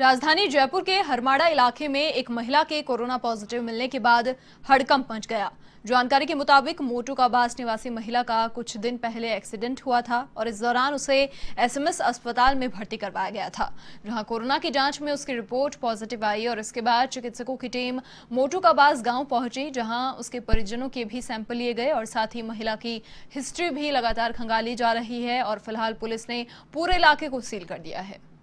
राजधानी जयपुर के हरमाड़ा इलाके में एक महिला के कोरोना पॉजिटिव मिलने के बाद हड़कंप मच गया जानकारी के मुताबिक मोटू काबास निवासी महिला का कुछ दिन पहले एक्सीडेंट हुआ था और इस दौरान उसे एसएमएस अस्पताल में भर्ती करवाया गया था जहां कोरोना की जांच में उसकी रिपोर्ट पॉजिटिव आई और इसके बाद चिकित्सकों की टीम मोटू काबास गांव पहुंची जहां उसके परिजनों के भी सैंपल लिए गए और साथ ही महिला की हिस्ट्री भी लगातार खंगाली जा रही है और फिलहाल पुलिस ने पूरे इलाके को सील कर दिया है